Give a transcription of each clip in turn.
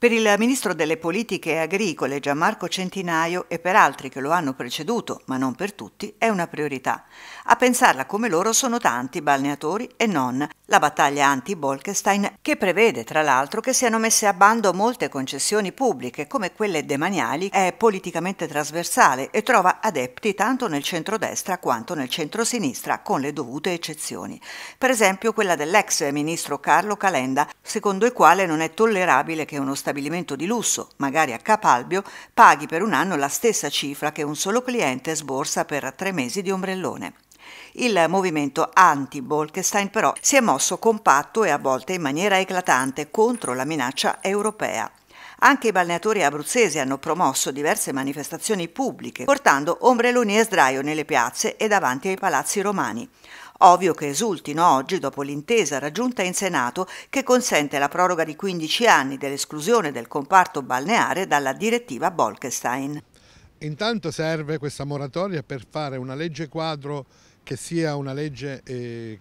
Per il ministro delle politiche agricole Gianmarco Centinaio e per altri che lo hanno preceduto, ma non per tutti, è una priorità. A pensarla come loro sono tanti balneatori e non. La battaglia anti-Bolkestein che prevede tra l'altro che siano messe a bando molte concessioni pubbliche come quelle demaniali è politicamente trasversale e trova adepti tanto nel centrodestra quanto nel centrosinistra con le dovute eccezioni. Per esempio quella dell'ex ministro Carlo Calenda, secondo il quale non è tollerabile che uno Stato stabilimento di lusso, magari a Capalbio, paghi per un anno la stessa cifra che un solo cliente sborsa per tre mesi di ombrellone. Il movimento anti-Bolkestein però si è mosso compatto e a volte in maniera eclatante contro la minaccia europea. Anche i balneatori abruzzesi hanno promosso diverse manifestazioni pubbliche, portando ombreloni e sdraio nelle piazze e davanti ai palazzi romani. Ovvio che esultino oggi dopo l'intesa raggiunta in Senato che consente la proroga di 15 anni dell'esclusione del comparto balneare dalla direttiva Bolkestein. Intanto serve questa moratoria per fare una legge quadro che sia una legge eh,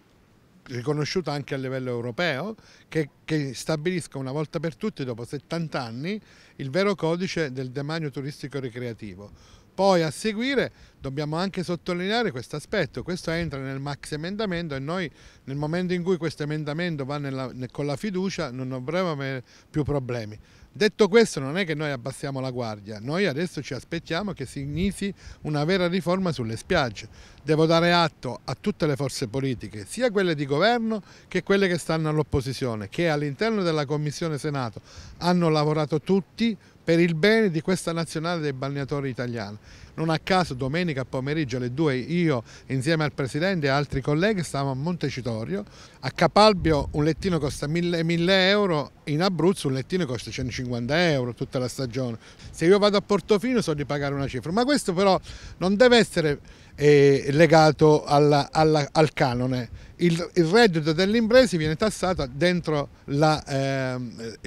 riconosciuta anche a livello europeo, che, che, stabilisca una volta per tutte, dopo 70 anni, il vero codice del demanio turistico ricreativo. Poi a seguire dobbiamo anche sottolineare questo aspetto, questo entra nel max emendamento e noi nel momento in cui questo emendamento va nella, con la fiducia non avremo più problemi. Detto questo non è che noi abbassiamo la guardia, noi adesso ci aspettiamo che si inizi una vera riforma sulle spiagge. Devo dare atto a tutte le forze politiche, sia quelle di governo che quelle che stanno all'opposizione, che all'interno della Commissione Senato hanno lavorato tutti per il bene di questa nazionale dei balneatori italiani. Non a caso domenica pomeriggio alle 2 io insieme al Presidente e altri colleghi stavamo a Montecitorio, a Capalbio un lettino costa 1000, euro, in Abruzzo un lettino costa 150 euro tutta la stagione. Se io vado a Portofino so di pagare una cifra, ma questo però non deve essere eh, legato alla, alla, al canone. Il, il reddito dell'impresa viene tassato dentro la, eh,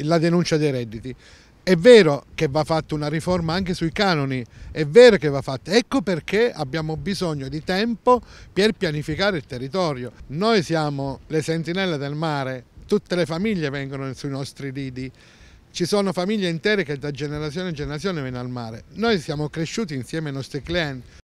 la denuncia dei redditi. È vero che va fatta una riforma anche sui canoni, è vero che va fatta, ecco perché abbiamo bisogno di tempo per pianificare il territorio. Noi siamo le sentinelle del mare, tutte le famiglie vengono sui nostri lidi, ci sono famiglie intere che da generazione in generazione vengono al mare. Noi siamo cresciuti insieme ai nostri clienti,